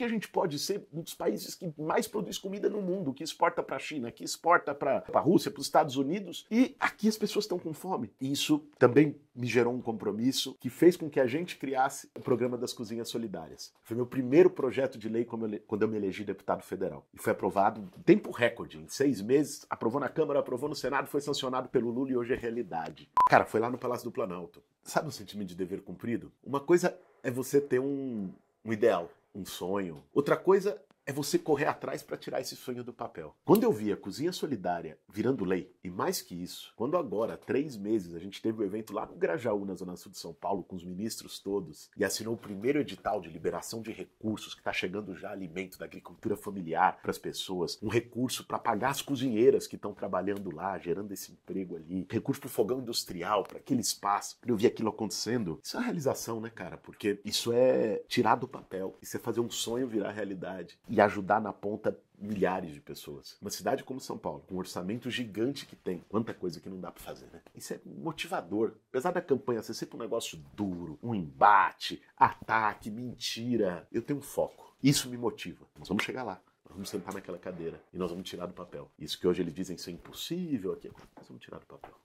Que a gente pode ser um dos países que mais produz comida no mundo, que exporta para a China, que exporta para a Rússia, para os Estados Unidos, e aqui as pessoas estão com fome. E isso também me gerou um compromisso que fez com que a gente criasse o programa das cozinhas solidárias. Foi meu primeiro projeto de lei quando eu me elegi deputado federal. E foi aprovado em tempo recorde, em seis meses, aprovou na Câmara, aprovou no Senado, foi sancionado pelo Lula e hoje é realidade. Cara, foi lá no Palácio do Planalto. Sabe o sentimento de dever cumprido? Uma coisa é você ter um, um ideal, um sonho. Outra coisa é você correr atrás para tirar esse sonho do papel. Quando eu vi a Cozinha Solidária virando lei, e mais que isso, quando agora, há três meses, a gente teve um evento lá no Grajaú, na Zona Sul de São Paulo, com os ministros todos, e assinou o primeiro edital de liberação de recursos, que está chegando já alimento da agricultura familiar para as pessoas, um recurso para pagar as cozinheiras que estão trabalhando lá, gerando esse emprego ali, recurso para o fogão industrial, para aquele espaço. Quando Eu vi aquilo acontecendo. Isso é uma realização, né, cara? Porque isso é tirar do papel, isso é fazer um sonho virar realidade. E ajudar na ponta milhares de pessoas. Uma cidade como São Paulo, com um orçamento gigante que tem, quanta coisa que não dá para fazer, né? Isso é motivador. Apesar da campanha ser sempre um negócio duro, um embate, ataque, mentira, eu tenho um foco. Isso me motiva. Nós vamos chegar lá. Nós vamos sentar naquela cadeira e nós vamos tirar do papel. Isso que hoje eles dizem ser impossível aqui, nós vamos tirar do papel.